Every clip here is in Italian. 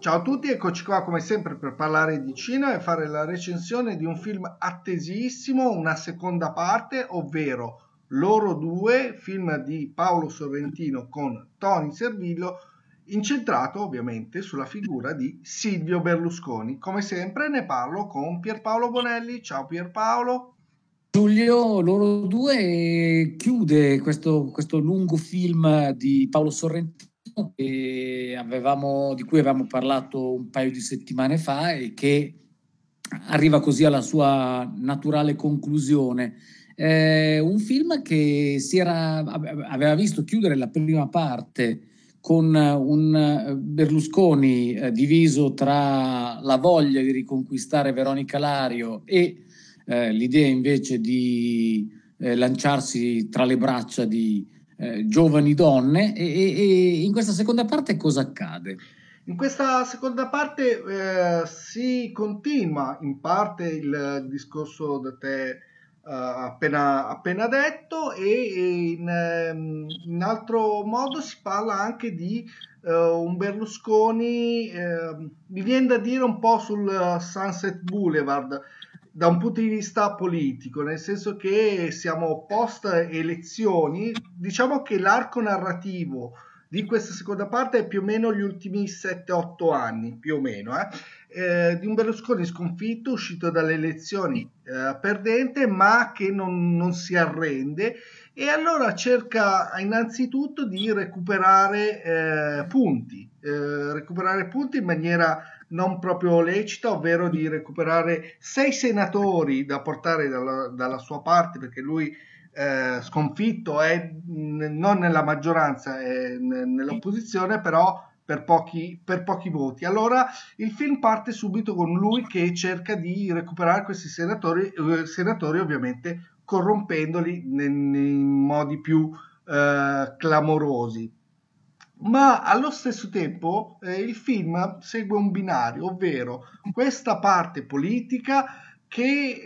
Ciao a tutti, eccoci qua come sempre per parlare di Cina e fare la recensione di un film attesissimo, una seconda parte, ovvero Loro due, film di Paolo Sorrentino con Tony Servillo, incentrato ovviamente sulla figura di Silvio Berlusconi. Come sempre ne parlo con Pierpaolo Bonelli. Ciao Pierpaolo. Giulio, loro due chiude questo, questo lungo film di Paolo Sorrentino avevamo, di cui avevamo parlato un paio di settimane fa e che arriva così alla sua naturale conclusione. Eh, un film che era, aveva visto chiudere la prima parte con eh, un eh, Berlusconi eh, diviso tra la voglia di riconquistare Veronica Lario e eh, l'idea invece di eh, lanciarsi tra le braccia di eh, giovani donne. E, e, e, in questa seconda parte cosa accade? In questa seconda parte si continua in parte il discorso da te Uh, appena, appena, detto e, e in, um, in, altro modo si parla anche di uh, un Berlusconi, uh, mi viene da dire un po' sul eh, Sunset Boulevard da un punto di vista politico, nel senso che siamo post elezioni, diciamo che l'arco narrativo di questa seconda parte è più o meno gli ultimi 7-8 anni, più o meno. Eh? Eh, di un Berlusconi sconfitto, uscito dalle elezioni eh, perdente, ma che non, non, si arrende e allora cerca innanzitutto di recuperare eh, punti, eh, recuperare punti in maniera non proprio lecita, ovvero di recuperare sei senatori da portare dalla, dalla sua parte perché lui eh, sconfitto è n- non nella maggioranza, è n- nell'opposizione, però per pochi, per pochi voti. Allora il film parte subito con lui che cerca di recuperare questi senatori, eh, senatori ovviamente corrompendoli in, in modi più eh, clamorosi. Ma allo stesso tempo eh, il film segue un binario, ovvero questa parte politica che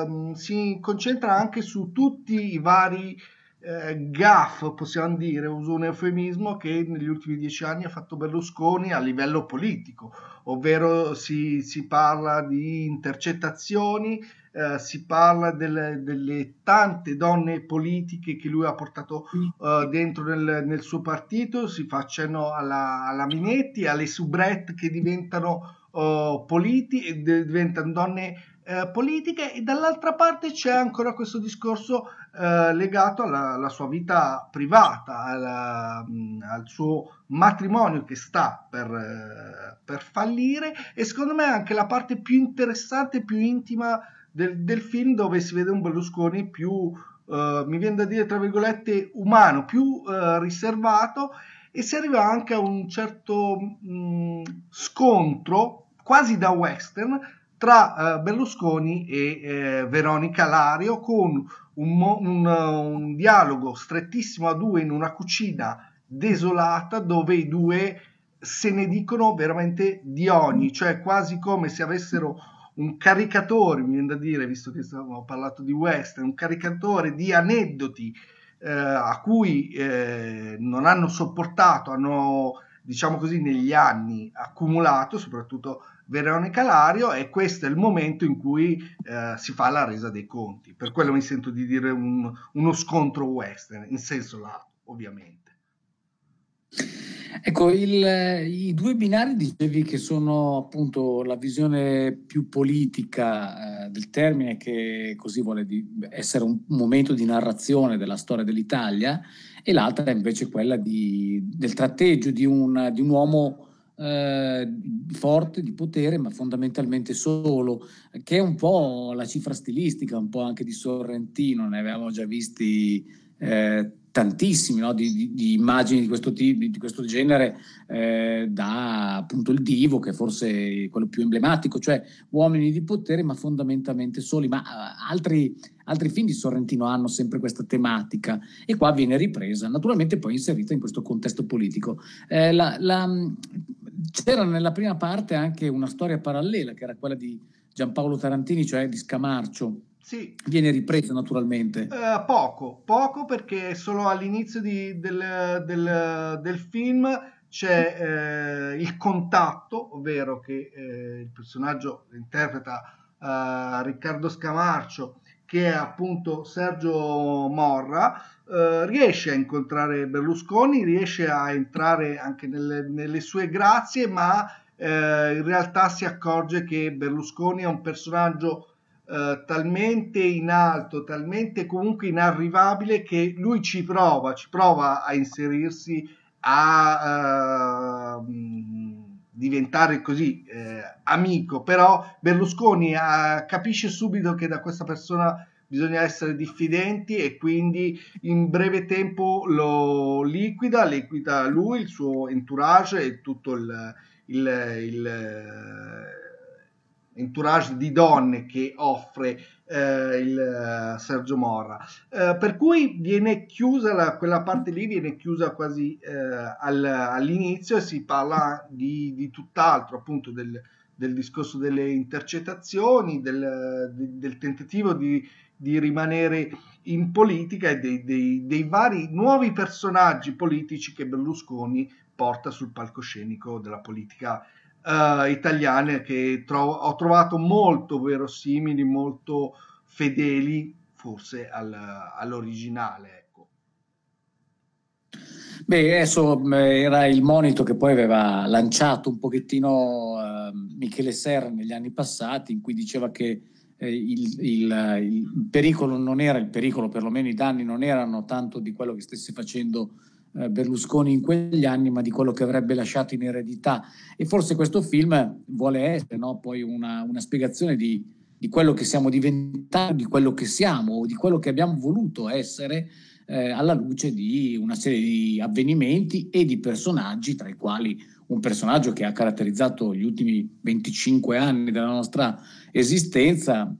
ehm, si concentra anche su tutti i vari eh, gaff, possiamo dire, uso un eufemismo che negli ultimi dieci anni ha fatto Berlusconi a livello politico, ovvero si, si parla di intercettazioni, eh, si parla delle, delle, tante donne politiche che lui ha portato eh, dentro nel, nel, suo partito, si facciano alla, alla Minetti, alle soubrette che diventano eh, politi, diventano donne eh, politiche e dall'altra parte c'è ancora questo discorso eh, legato alla, alla, sua vita privata, alla, mh, mm, al suo matrimonio che sta per, eh, per, fallire e secondo me è anche la parte più interessante, più intima del, del film dove si vede un Berlusconi più, eh, mi viene da dire tra virgolette, umano, più eh, riservato e si arriva anche a un certo mh, mm, scontro quasi da western tra eh, Berlusconi e eh, Veronica Lario con un, un, eh, un dialogo strettissimo a due in una cucina desolata dove i due se ne dicono veramente di ogni, cioè quasi come se avessero un caricatore, mi viene da dire, visto che ho parlato di western, un caricatore di aneddoti eh, a cui eh, non hanno sopportato, hanno, diciamo così, negli anni accumulato, soprattutto Veronica Lario e questo è il momento in cui eh, si fa la resa dei conti. Per quello mi sento di dire un, uno scontro western, in senso lato, ovviamente. Ecco, il, i due binari dicevi che sono appunto la visione più politica eh, del termine, che così vuole essere un momento di narrazione della storia dell'Italia, e l'altra è invece quella di, del tratteggio di un, di un uomo eh, forte di potere, ma fondamentalmente solo, che è un po' la cifra stilistica, un po' anche di Sorrentino, ne avevamo già visti eh, tantissimi no? di, di, di, immagini di questo, tipo, di questo genere, eh, da appunto il divo, che è forse quello più emblematico, cioè uomini di potere, ma fondamentalmente soli, ma eh, altri Altri film di Sorrentino hanno sempre questa tematica e qua viene ripresa, naturalmente poi inserita in questo contesto politico. Eh, la, la, c'era nella prima parte anche una storia parallela che era quella di Giampaolo Tarantini, cioè di Scamarcio. Sì. Viene ripresa naturalmente. Eh, poco, poco perché solo all'inizio di, del, del, del film c'è eh, il contatto, ovvero che eh, il personaggio interpreta eh, Riccardo Scamarcio che è appunto Sergio Morra, eh, riesce a incontrare Berlusconi, riesce a entrare anche nelle, nelle sue grazie, ma eh, in realtà si accorge che Berlusconi è un personaggio eh, talmente in alto, talmente comunque inarrivabile che lui ci prova, ci prova a inserirsi, a... Uh, diventare così eh, amico, però Berlusconi ha, eh, capisce subito che da questa persona bisogna essere diffidenti e quindi in breve tempo lo liquida, liquida lui, il suo entourage e tutto il, il, il entourage di donne che offre eh, il eh, Sergio Morra. Eh, per cui viene chiusa la, quella parte lì, viene chiusa quasi eh, al, all'inizio e si parla di, di tutt'altro, appunto del, del, discorso delle intercettazioni, del, del tentativo di, di, rimanere in politica e dei, dei, dei vari nuovi personaggi politici che Berlusconi porta sul palcoscenico della politica eh, italiane che tro- ho trovato molto verosimili, molto fedeli forse al, all'originale. Ecco. Beh, adesso mm, era il monito che poi aveva lanciato un pochettino eh, Michele Serra negli anni passati, in cui diceva che eh, il, il, il, pericolo non era il pericolo, perlomeno i danni non erano tanto di quello che stesse facendo eh, Berlusconi in quegli anni, ma di quello che avrebbe lasciato in eredità. E forse questo film vuole essere no, poi una, una spiegazione di, di, quello che siamo diventati, di quello che siamo, di quello che abbiamo voluto essere eh, alla luce di una serie di avvenimenti e di personaggi, tra i quali un personaggio che ha caratterizzato gli ultimi 25 anni della nostra esistenza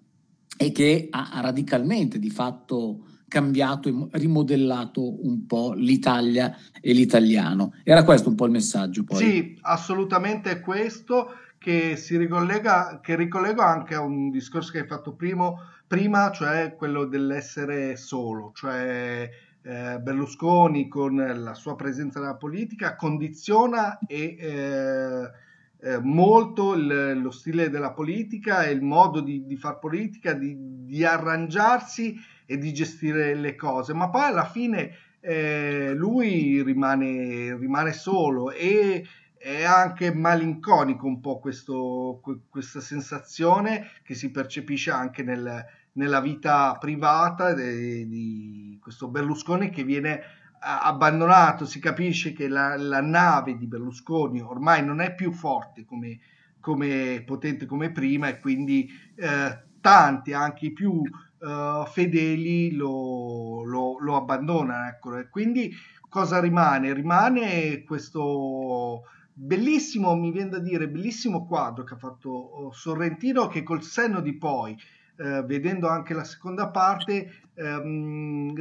e che ha radicalmente di fatto cambiato e rimodellato un po' l'Italia e l'italiano. Era questo un po' il messaggio poi? Sì, assolutamente questo che si ricollega, che ricollego anche a un discorso che hai fatto primo, prima, cioè quello dell'essere solo, cioè eh, Berlusconi con la sua presenza nella politica condiziona e... Eh, eh, molto il, lo stile della politica e il modo di, di far politica, di, di arrangiarsi e di gestire le cose, ma poi alla fine eh, lui rimane, rimane solo e è anche malinconico un po' questo, questa sensazione che si percepisce anche nel, nella vita privata di questo Berlusconi che viene abbandonato, si capisce che la, la nave di Berlusconi ormai non è più forte come, come potente come prima e quindi eh, tanti, anche i più uh, fedeli lo, lo, lo abbandonano. Ecco. E quindi cosa rimane? Rimane questo bellissimo, mi viene da dire, bellissimo quadro che ha fatto oh, Sorrentino che col senno di poi, eh, vedendo anche la seconda parte, ehm,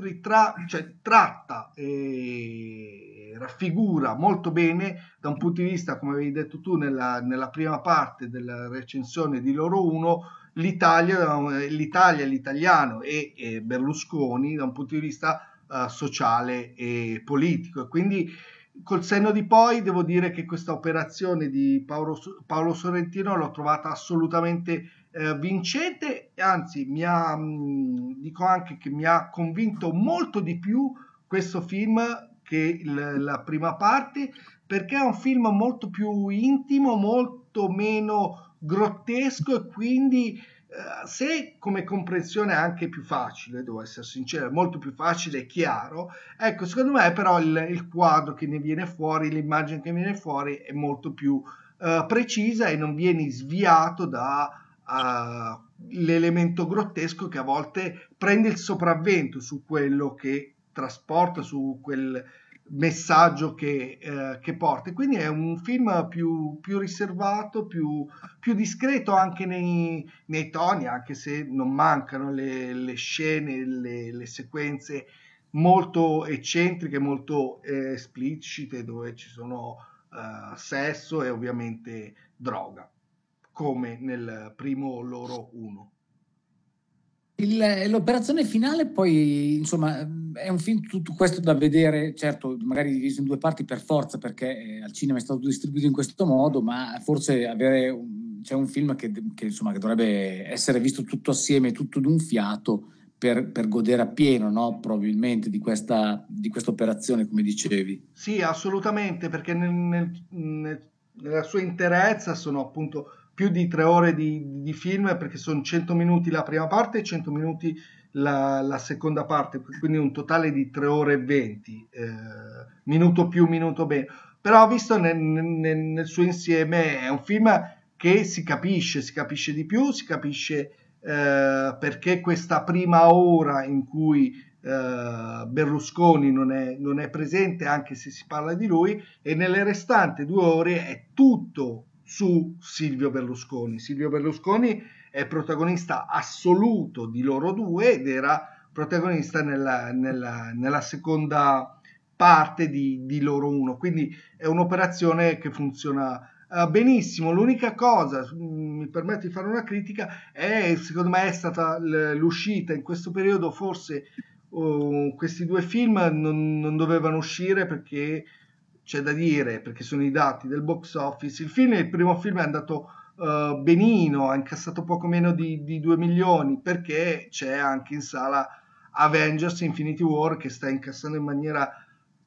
ritra- cioè, tratta e raffigura molto bene da un punto di vista, come avevi detto tu nella, nella prima parte della recensione di Loro 1, l'Italia, eh, l'Italia l'italiano e, e, Berlusconi da un punto di vista uh, sociale e politico. E quindi col senno di poi devo dire che questa operazione di Paolo, Paolo Sorrentino l'ho trovata assolutamente eh, vincente, anzi mi ha, mh, mm, dico anche che mi ha convinto molto di più questo film che il, la prima parte perché è un film molto più intimo, molto meno grottesco e quindi eh, se come comprensione è anche più facile, devo essere sincero, molto più facile e chiaro, ecco, secondo me però il, il, quadro che ne viene fuori, l'immagine che viene fuori è molto più uh, precisa e non vieni sviato dall'elemento eh, uh, grottesco che a volte prende il sopravvento su quello che trasporta, su quel messaggio che, eh, che porta. Quindi è un film più, più riservato, più, più, discreto anche nei, nei, toni, anche se non mancano le, le scene, le, le, sequenze molto eccentriche, molto eh, esplicite, dove ci sono eh, sesso e ovviamente droga, come nel primo loro uno. Il, l'operazione finale poi, insomma, è un film tutto questo da vedere, certo, magari diviso in due parti per forza, perché eh, al cinema è stato distribuito in questo modo, ma forse avere un, c'è un film che, che, insomma, che dovrebbe essere visto tutto assieme, tutto d'un fiato, per, per, godere appieno no? probabilmente di questa, operazione, come dicevi. Sì, assolutamente, perché nel, nel, nella sua interezza sono appunto più di tre ore di, di film perché sono 100 minuti la prima parte e 100 minuti la, la, seconda parte, quindi un totale di 3 ore e 20, eh, minuto più, minuto meno. Però visto nel, nel, nel, suo insieme è un film che si capisce, si capisce di più, si capisce eh, perché questa prima ora in cui eh, Berlusconi non è, non è presente, anche se si parla di lui, e nelle restanti due ore è tutto su Silvio Berlusconi. Silvio Berlusconi è protagonista assoluto di loro due ed era protagonista nella, nella, nella seconda parte di, di, loro uno. Quindi è un'operazione che funziona eh, benissimo. L'unica cosa, mi permetto di fare una critica, è secondo me è stata l'uscita in questo periodo forse uh, questi due film non, non dovevano uscire perché c'è da dire perché sono i dati del box office. Il film, il primo film è andato uh, benino, ha incassato poco meno di, di 2 milioni perché c'è anche in sala Avengers Infinity War che sta incassando in maniera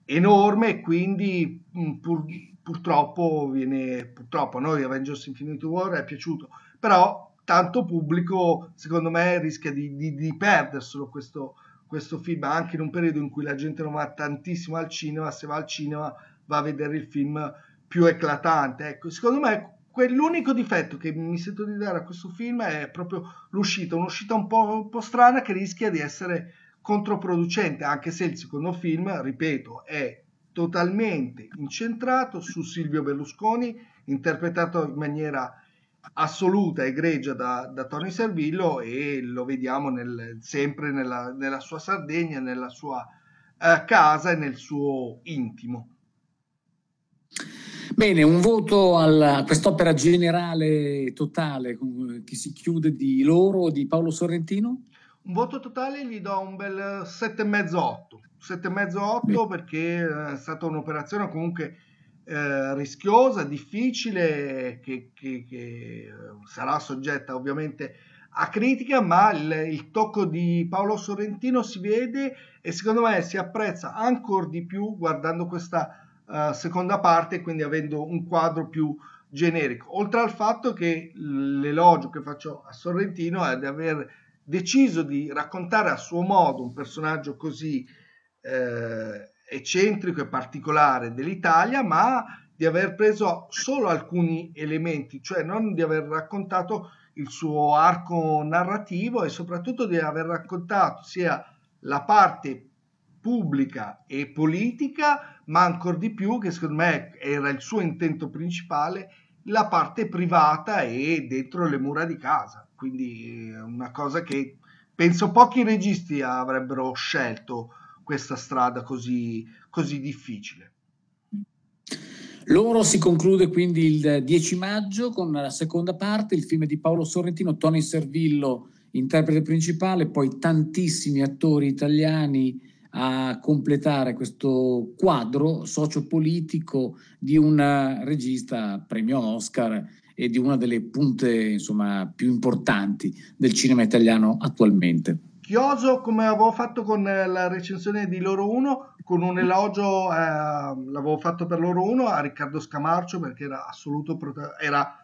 enorme e quindi mh, mm, pur, purtroppo viene purtroppo a noi Avengers Infinity War è piaciuto però tanto pubblico secondo me rischia di, di, di perderselo questo, questo film anche in un periodo in cui la gente non va tantissimo al cinema se va al cinema va a vedere il film più eclatante. Ecco, secondo me ecco, quell'unico difetto che mi sento di dare a questo film è proprio l'uscita, un'uscita un po', un po strana che rischia di essere controproducente, anche se il secondo film, ripeto, è totalmente incentrato su Silvio Berlusconi, interpretato in maniera assoluta egregia da, da Tony Servillo e lo vediamo nel, sempre nella, nella, sua Sardegna, nella sua eh, casa e nel suo intimo. Bene, un voto a quest'opera generale totale che si chiude di loro, di Paolo Sorrentino? Un voto totale gli do un bel 7,5-8. 7,5-8 perché eh, è stata un'operazione comunque eh, rischiosa, difficile, che, che, che, eh, sarà soggetta ovviamente a critica, ma il, il, tocco di Paolo Sorrentino si vede e secondo me si apprezza ancora di più guardando questa eh, seconda parte, quindi avendo un quadro più generico. Oltre al fatto che l'elogio che faccio a Sorrentino è di aver deciso di raccontare a suo modo un personaggio così eh, eccentrico e particolare dell'Italia, ma di aver preso solo alcuni elementi, cioè non di aver raccontato il suo arco narrativo e soprattutto di aver raccontato sia la parte pubblica e politica, ma ancor di più, che secondo me era il suo intento principale, la parte privata e dentro le mura di casa. Quindi eh, una cosa che penso pochi registi avrebbero scelto questa strada così, così difficile. Loro si conclude quindi il 10 eh, maggio con la seconda parte, il film di Paolo Sorrentino, Tony Servillo, interprete principale, poi tantissimi attori italiani a completare questo quadro sociopolitico di un regista premio Oscar e di una delle punte insomma, più importanti del cinema italiano attualmente. Chioso, come avevo fatto con eh, la recensione di Loro 1, con un elogio eh, l'avevo fatto per Loro 1 a Riccardo Scamarcio perché era assoluto, era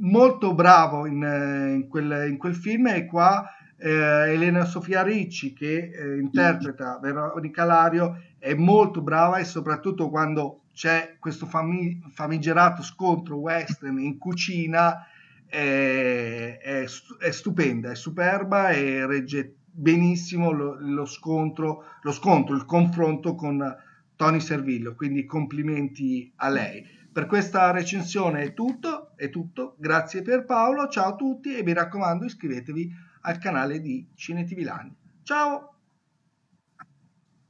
molto bravo in, eh, in, quel, in quel film e qua eh, Elena Sofia Ricci che eh, interpreta Veronica Lario è molto brava e soprattutto quando c'è questo fami- famigerato scontro western in cucina eh, è, stu- è, stupenda, è superba e regge benissimo lo, lo, scontro, lo scontro, il confronto con Tony Servillo, quindi complimenti a lei. Per questa recensione è tutto, è tutto, grazie per Paolo, ciao a tutti e mi raccomando iscrivetevi al canale di CineTV Land. Ciao!